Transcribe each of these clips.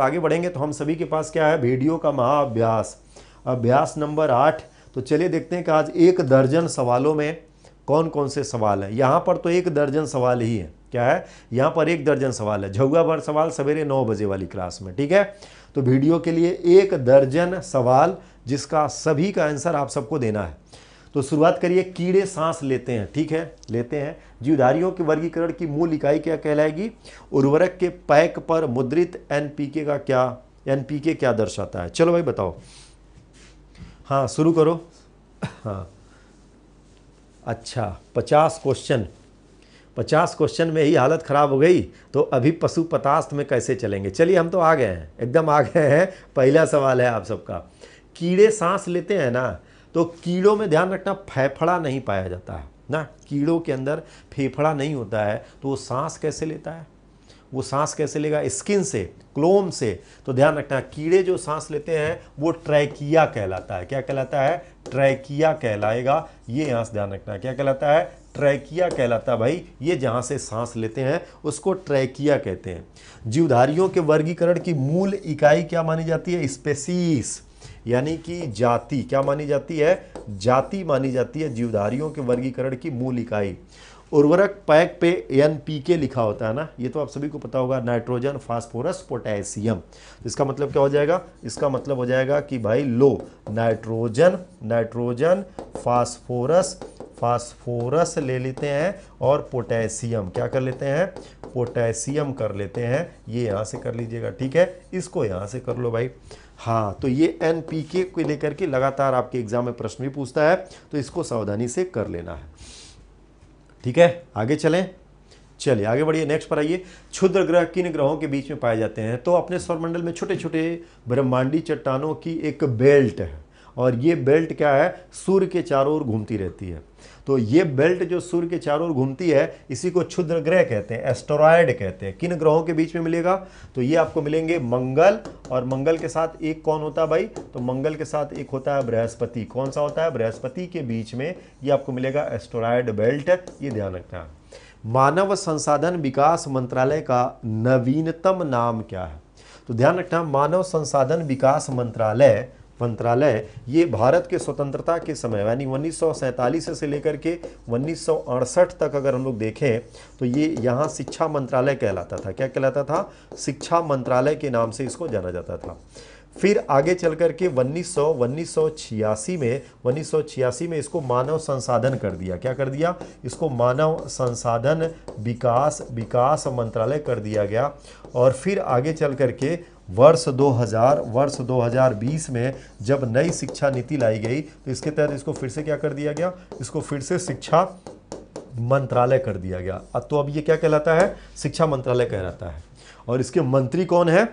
तो आगे बढ़ेंगे तो हम सभी के पास क्या है वीडियो का महाअभ्यास अभ्यास नंबर आठ तो चलिए देखते हैं कि आज एक दर्जन सवालों में कौन कौन से सवाल हैं यहाँ पर तो एक दर्जन सवाल ही है क्या है यहाँ पर एक दर्जन सवाल है झगुआ भर सवाल सवेरे नौ बजे वाली क्लास में ठीक है तो वीडियो के लिए एक दर्जन सवाल जिसका सभी का आंसर आप सबको देना है तो शुरुआत करिए कीड़े सांस लेते हैं ठीक है लेते हैं जीवधारियों के वर्गीकरण की मूल इकाई क्या कहलाएगी उर्वरक के पैक पर मुद्रित एनपीके का क्या एनपीके क्या दर्शाता है चलो भाई बताओ हाँ शुरू करो हाँ अच्छा पचास क्वेश्चन पचास क्वेश्चन में ही हालत ख़राब हो गई तो अभी पशु पतास्थ में कैसे चलेंगे चलिए हम तो आ गए हैं एकदम आ गए हैं पहला सवाल है आप सबका कीड़े सांस लेते हैं ना तो कीड़ों में ध्यान रखना फेफड़ा नहीं पाया जाता है ना कीड़ों के अंदर फेफड़ा नहीं होता है तो वो सांस कैसे लेता है वो सांस कैसे लेगा स्किन से क्लोम से तो ध्यान रखना कीड़े जो सांस लेते हैं वो ट्रैकिया कहलाता है क्या कहलाता है ट्रैकिया कहलाएगा ये यहाँ से ध्यान रखना क्या कहलाता है ट्रैकिया कहलाता है भाई ये जहाँ से सांस लेते हैं उसको ट्रैकिया कहते हैं जीवधारियों के वर्गीकरण की मूल इकाई क्या मानी जाती है स्पेसीस यानी कि जाति क्या मानी जाती है जाति मानी जाती है जीवधारियों के वर्गीकरण की मूल इकाई उर्वरक पैक पे एन पी के लिखा होता है ना ये तो आप सभी को पता होगा नाइट्रोजन फास्फोरस पोटेशियम तो इसका मतलब क्या हो जाएगा इसका मतलब हो जाएगा कि भाई लो नाइट्रोजन नाइट्रोजन फास्फोरस फास्फोरस ले लेते हैं और पोटेशियम क्या कर लेते हैं पोटेशियम कर लेते हैं ये यहाँ से कर लीजिएगा ठीक है इसको यहाँ से कर लो भाई हाँ तो ये एन पी के को लेकर के लगातार आपके एग्जाम में प्रश्न भी पूछता है तो इसको सावधानी से कर लेना है ठीक है आगे चलें चलिए आगे बढ़िए नेक्स्ट पर आइए क्षुद्र ग्रह किन ग्रहों के बीच में पाए जाते हैं तो अपने सौरमंडल में छोटे छोटे ब्रह्मांडी चट्टानों की एक बेल्ट है और ये बेल्ट क्या है सूर्य के चारों ओर घूमती रहती है तो ये बेल्ट जो सूर्य के चारों ओर घूमती है इसी को क्षुद्र ग्रह कहते हैं एस्टोराइड कहते हैं किन ग्रहों के बीच में मिलेगा तो ये आपको मिलेंगे मंगल और मंगल के साथ एक कौन होता है भाई तो मंगल के साथ एक होता है बृहस्पति कौन सा होता है बृहस्पति के बीच में ये आपको मिलेगा एस्टोराइड बेल्ट ये ध्यान रखना है मानव संसाधन विकास मंत्रालय का नवीनतम नाम क्या है तो ध्यान रखना मानव संसाधन विकास मंत्रालय मंत्रालय ये भारत के स्वतंत्रता के समय यानी उन्नीस से, से लेकर के उन्नीस तक अगर हम लोग देखें तो ये यहाँ शिक्षा मंत्रालय कहलाता था क्या कहलाता था शिक्षा मंत्रालय के नाम से इसको जाना जाता था फिर आगे चल कर के उन्नीस सौ उन्नीस सौ छियासी में उन्नीस सौ छियासी में इसको मानव संसाधन कर दिया क्या कर दिया इसको मानव संसाधन विकास विकास मंत्रालय कर दिया गया और फिर आगे चल कर के वर्ष 2000 वर्ष 2020 में जब नई शिक्षा नीति लाई गई तो इसके तहत इसको फिर से क्या कर दिया गया इसको फिर से शिक्षा मंत्रालय कर दिया गया अब तो अब ये क्या कहलाता है शिक्षा मंत्रालय कहलाता है और इसके मंत्री कौन है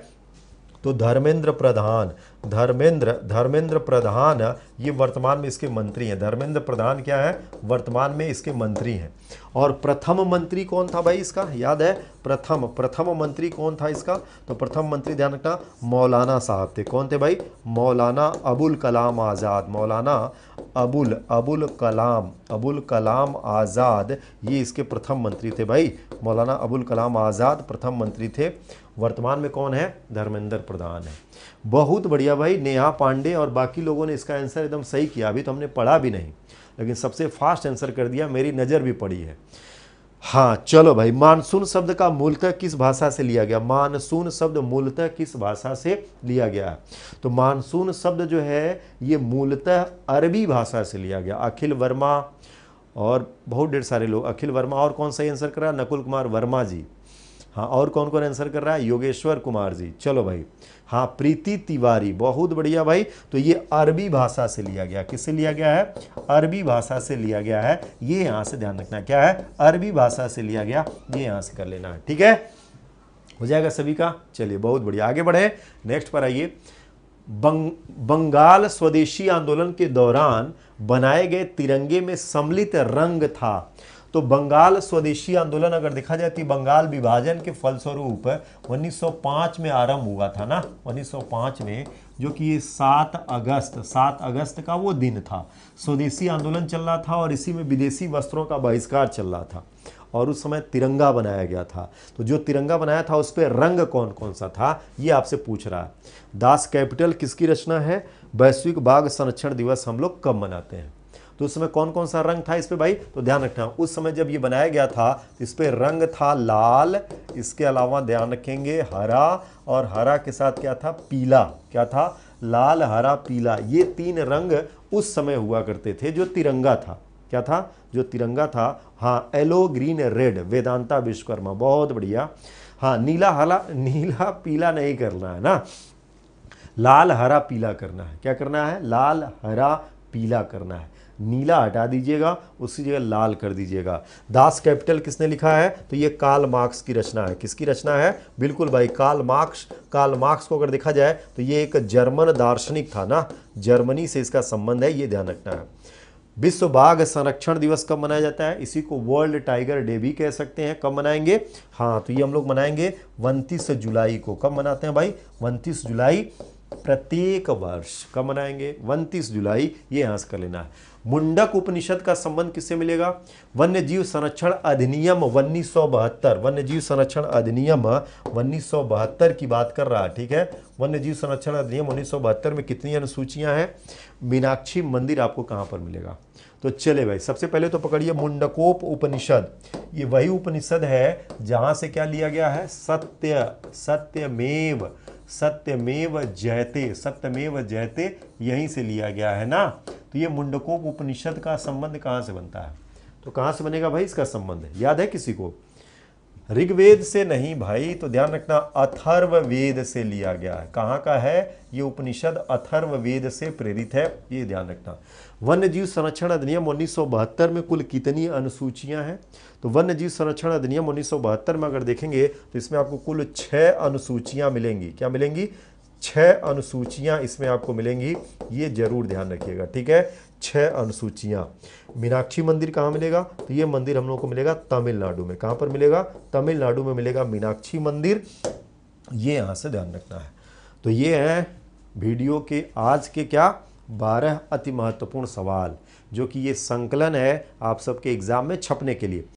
तो धर्मेंद्र प्रधान धर्मेंद्र धर्मेंद्र प्रधान ये वर्तमान में इसके मंत्री हैं धर्मेंद्र प्रधान क्या है वर्तमान में इसके मंत्री हैं और प्रथम मंत्री कौन था भाई इसका याद है प्रथम प्रथम मंत्री कौन था इसका तो प्रथम मंत्री ध्यान रखना मौलाना साहब थे कौन थे भाई मौलाना अबुल कलाम आज़ाद मौलाना अबुल अबुल कलाम अबुल कलाम आज़ाद ये इसके प्रथम मंत्री थे भाई मौलाना अबुल कलाम आज़ाद प्रथम मंत्री थे वर्तमान में कौन है धर्मेंद्र प्रधान है बहुत बढ़िया भैया भाई नेहा पांडे और बाकी लोगों ने इसका आंसर एकदम सही किया अभी तो हमने पढ़ा भी नहीं लेकिन सबसे फास्ट आंसर कर दिया मेरी नज़र भी पड़ी है हाँ चलो भाई मानसून शब्द का मूलतः किस भाषा से लिया गया मानसून शब्द मूलतः किस भाषा से लिया गया तो मानसून शब्द जो है ये मूलतः अरबी भाषा से लिया गया अखिल वर्मा और बहुत ढेर सारे लोग अखिल वर्मा और कौन सा आंसर करा नकुल कुमार वर्मा जी हाँ और कौन कौन आंसर कर रहा है योगेश्वर कुमार जी चलो भाई हाँ प्रीति तिवारी बहुत बढ़िया भाई तो ये अरबी भाषा से लिया गया किससे लिया गया है अरबी भाषा से लिया गया है ये यहाँ से ध्यान रखना क्या है अरबी भाषा से लिया गया ये यहाँ से कर लेना है ठीक है हो जाएगा सभी का चलिए बहुत बढ़िया आगे बढ़े नेक्स्ट पर आइए बंग, बंगाल स्वदेशी आंदोलन के दौरान बनाए गए तिरंगे में सम्मिलित रंग था तो बंगाल स्वदेशी आंदोलन अगर देखा जाए तो बंगाल विभाजन के फलस्वरूप 1905 में आरंभ हुआ था ना 1905 में जो कि सात अगस्त सात अगस्त का वो दिन था स्वदेशी आंदोलन चल रहा था और इसी में विदेशी वस्त्रों का बहिष्कार चल रहा था और उस समय तिरंगा बनाया गया था तो जो तिरंगा बनाया था उस पर रंग कौन कौन सा था ये आपसे पूछ रहा है दास कैपिटल किसकी रचना है वैश्विक बाघ संरक्षण दिवस हम लोग कब मनाते हैं तो उस समय कौन कौन सा रंग था इस पर भाई तो ध्यान रखना उस समय जब ये बनाया गया था तो इस पर रंग था लाल इसके अलावा ध्यान रखेंगे हरा और हरा के साथ क्या था पीला क्या था लाल हरा पीला ये तीन रंग उस समय हुआ करते थे जो तिरंगा था क्या था जो तिरंगा था हाँ yellow green red Vedanta Vishwakarma बहुत बढ़िया हाँ नीला हरा नीला पीला नहीं करना है ना लाल हरा पीला करना है क्या करना है लाल हरा पीला करना है नीला हटा दीजिएगा उसकी जगह लाल कर दीजिएगा दास कैपिटल किसने लिखा है तो ये काल मार्क्स की रचना है किसकी रचना है बिल्कुल भाई काल मार्क्स काल मार्क्स को अगर देखा जाए तो ये एक जर्मन दार्शनिक था ना जर्मनी से इसका संबंध है ये ध्यान रखना है विश्व बाघ संरक्षण दिवस कब मनाया जाता है इसी को वर्ल्ड टाइगर डे भी कह सकते हैं कब मनाएंगे हाँ तो ये हम लोग मनाएंगे उनतीस जुलाई को कब मनाते हैं भाई उनतीस जुलाई प्रत्येक वर्ष कब मनाएंगे 29 जुलाई ये यहां से कर लेना है मुंडक उपनिषद का संबंध किससे मिलेगा वन्य जीव संरक्षण अधिनियम उन्नीस वन्य जीव संरक्षण अधिनियम उन्नीस की बात कर रहा है ठीक है वन्य जीव संरक्षण अधिनियम उन्नीस में कितनी अनुसूचियां हैं मीनाक्षी मंदिर आपको कहां पर मिलेगा तो चले भाई सबसे पहले तो पकड़िए मुंडकोप उपनिषद ये वही उपनिषद है जहां से क्या लिया गया है सत्य सत्यमेव सत्यमेव जयते सत्यमेव जयते यहीं से लिया गया है ना तो ये मुंडकों उपनिषद का संबंध कहाँ से बनता है तो कहाँ से बनेगा भाई इसका संबंध याद है किसी को ऋग्वेद से नहीं भाई तो ध्यान रखना अथर्व वेद से लिया गया है कहाँ का है ये उपनिषद अथर्व वेद से प्रेरित है ये ध्यान रखना वन्य जीव संरक्षण अधिनियम उन्नीस में कुल कितनी अनुसूचियां हैं तो वन्य जीव संरक्षण अधिनियम उन्नीस में अगर देखेंगे तो इसमें आपको कुल छः अनुसूचियाँ मिलेंगी क्या मिलेंगी छः अनुसूचियाँ इसमें आपको मिलेंगी ये जरूर ध्यान रखिएगा ठीक है छः अनुसूचियाँ मीनाक्षी मंदिर कहाँ मिलेगा तो ये मंदिर हम लोग को मिलेगा तमिलनाडु में कहाँ पर मिलेगा तमिलनाडु में मिलेगा मीनाक्षी मंदिर ये यहाँ से ध्यान रखना है तो ये है वीडियो के आज के क्या बारह अति महत्वपूर्ण सवाल जो कि ये संकलन है आप सबके एग्ज़ाम में छपने के लिए